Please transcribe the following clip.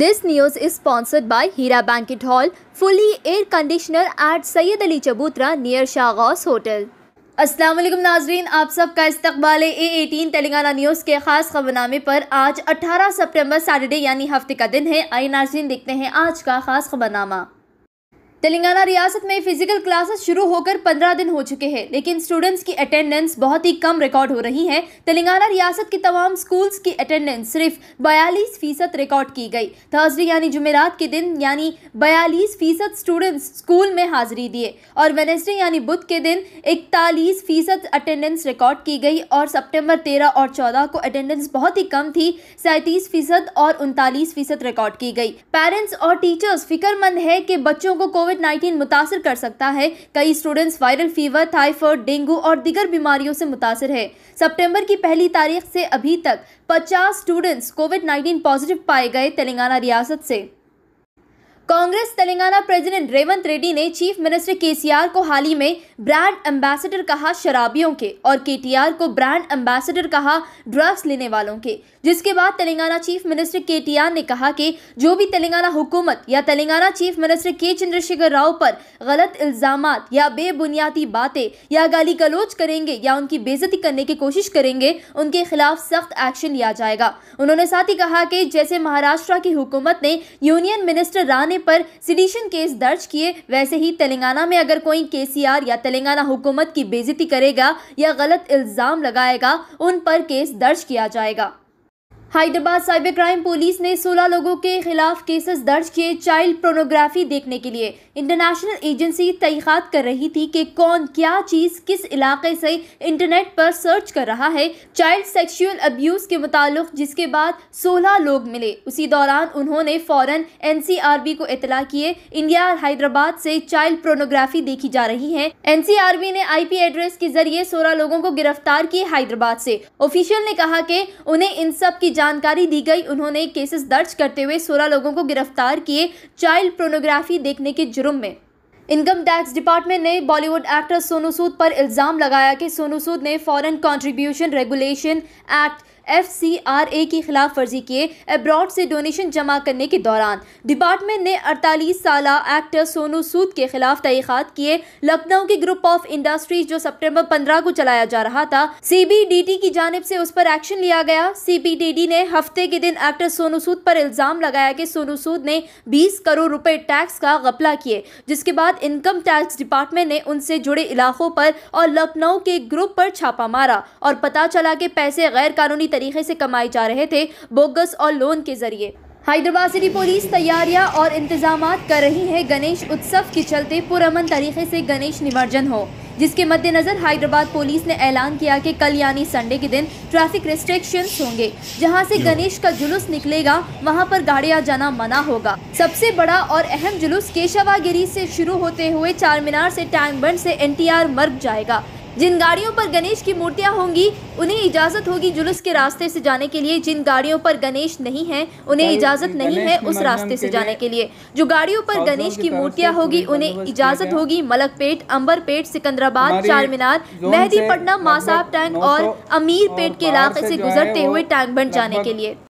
this news is sponsored by Heera banquet hall fully air conditioner at Syed Ali Chabutra near शाहगौस hotel असलम वालेकुम नाजरीन आप का इस्तबाल ए एटीन तेलंगाना न्यूज़ के खास खबरनामे पर आज 18 सितंबर सैटरडे यानी हफ्ते का दिन है आई नाजरीन देखते हैं आज का खास खबरनामा तेलंगाना रियासत में फिजिकल क्लासेस शुरू होकर पंद्रह दिन हो चुके हैं लेकिन स्टूडेंट्स की अटेंडेंस बहुत ही कम रिकॉर्ड हो रही है तेलंगाना रियासत के तमाम स्कूल्स की अटेंडेंस सिर्फ बयालीस फीसद रिकॉर्ड की गई थर्सडे यानी जुमेरात के दिन यानी बयालीस फीसद स्टूडेंट्स स्कूल में हाजिरी दिए और वेनेसडे यानी बुध के दिन इकतालीस फीसद अटेंडेंस रिकॉर्ड की गई और सेप्टेम्बर तेरह और चौदह को अटेंडेंस बहुत ही कम थी सैंतीस फीसद और उनतालीस फीसद रिकॉर्ड की गई पेरेंट्स और टीचर्स फिक्रमंद है कि बच्चों को कोविड कोविड नाइन्टीन मुतासर कर सकता है कई students viral fever typhoid dengue और दिगर बीमारियों से मुतासर है सितंबर की पहली तारीख से अभी तक 50 स्टूडेंट्स कोविड 19 पॉजिटिव पाए गए तेलंगाना रियासत से कांग्रेस तेलंगाना प्रेसिडेंट रेवंत रेड्डी ने चीफ मिनिस्टर केसीआर को हाल ही में ब्रांड एम्बेसडर कहा शराबियों के और केटीआर को ब्रांड एम्बेसडर कहा ड्रग्स लेने वालों के जिसके बाद तेलंगाना चीफ मिनिस्टर केटीआर ने कहा कि जो भी तेलंगाना हुकूमत या तेलंगाना चीफ मिनिस्टर के चंद्रशेखर राव पर गलत इल्ज़ाम या बेबुनियादी बातें या गाली गलोच करेंगे या उनकी बेजती करने की कोशिश करेंगे उनके खिलाफ सख्त एक्शन लिया जाएगा उन्होंने साथ ही कहा कि जैसे महाराष्ट्र की हुकूमत ने यूनियन मिनिस्टर राणे पर सिडिशन केस दर्ज किए वैसे ही तेलंगाना में अगर कोई के या तेलंगाना हुकूमत की बेजती करेगा या गलत इल्ज़ाम लगाएगा उन पर केस दर्ज किया जाएगा हैदराबाद साइबर क्राइम पुलिस ने 16 लोगों के खिलाफ केसेस दर्ज किए चाइल्ड प्रोनोग्राफी देखने के लिए इंटरनेशनल एजेंसी तहकत कर रही थी कि कौन क्या चीज़ किस इलाके से इंटरनेट पर सर्च कर रहा है चाइल्ड सेक्सुअल अब्यूज़ के मुतालिक जिसके बाद 16 लोग मिले उसी दौरान उन्होंने फ़ौरन एन को इतला किए इंडिया और हैदराबाद से चाइल्ड प्रोनोग्राफी देखी जा रही है एन ने आई एड्रेस के जरिए सोलह लोगों को गिरफ्तार किए हैदराबाद से ऑफिशियल ने कहा कि उन्हें इन सब की जानकारी दी गई उन्होंने केसेस दर्ज करते हुए सोलह लोगों को गिरफ्तार किए चाइल्ड प्रोनोग्राफी देखने के जुर्म में इनकम टैक्स डिपार्टमेंट ने बॉलीवुड एक्टर सोनू सूद पर इल्ज़ाम लगाया कि सोनू सूद ने foreign contribution regulation act F C R A की खिलाफ वर्जी किए एब्रॉड से डोनेशन जमा करने के दौरान डिपार्टमेंट ने अड़तालीस साल एक्टर सोनू सूद के खिलाफ तहकीक़ात किए लखनऊ के ग्रुप ऑफ इंडस्ट्रीज जो सितंबर 15 को चलाया जा रहा था सीबीडीटी की जानब से उस पर एक्शन लिया गया सीबीडीटी ने हफ्ते के दिन एक्टर सोनू सूद पर इल्ज़ाम लगाया कि सोनू सूद ने बीस करोड़ रुपए टैक्स का गपला किए जिसके बाद इनकम टैक्स डिपार्टमेंट ने उनसे जुड़े इलाकों पर और लखनऊ के ग्रुप पर छापा मारा और पता चला कि पैसे गैर कानूनी तरीके से कमाए जा रहे थे बोगस और लोन के जरिए हैदराबाद सिटी पुलिस तैयारियां और इंतजाम कर रही है गणेश उत्सव के चलते पुरमन तरीके से गणेश निमर्जन हो जिसके मद्देनज़र हैदराबाद पुलिस ने ऐलान किया कि कल यानी संडे के दिन ट्रैफिक रिस्ट्रिक्शन होंगे जहां से गणेश का जुलूस निकलेगा वहां पर गाड़ियां जाना मना होगा सबसे बड़ा और अहम जुलूस केशवागिरी से शुरू होते हुए चार मीनार से टैंक बंड से एनटीआर मर्ग जाएगा जिन गाड़ियों पर गणेश की मूर्तियां होंगी उन्हें इजाज़त होगी जुलूस के रास्ते से जाने के लिए जिन गाड़ियों पर गणेश नहीं है उन्हें इजाज़त नहीं है उस रास्ते से जाने के लिए जो गाड़ियों पर गणेश की मूर्तियां होगी उन्हें इजाज़त होगी मलकपेट पेट सिकंदराबाद चार मीनार मेहदीपट्टनम मासाब टैंक और पेट के इलाके से गुजरते हुए टैंक बन जाने के लिए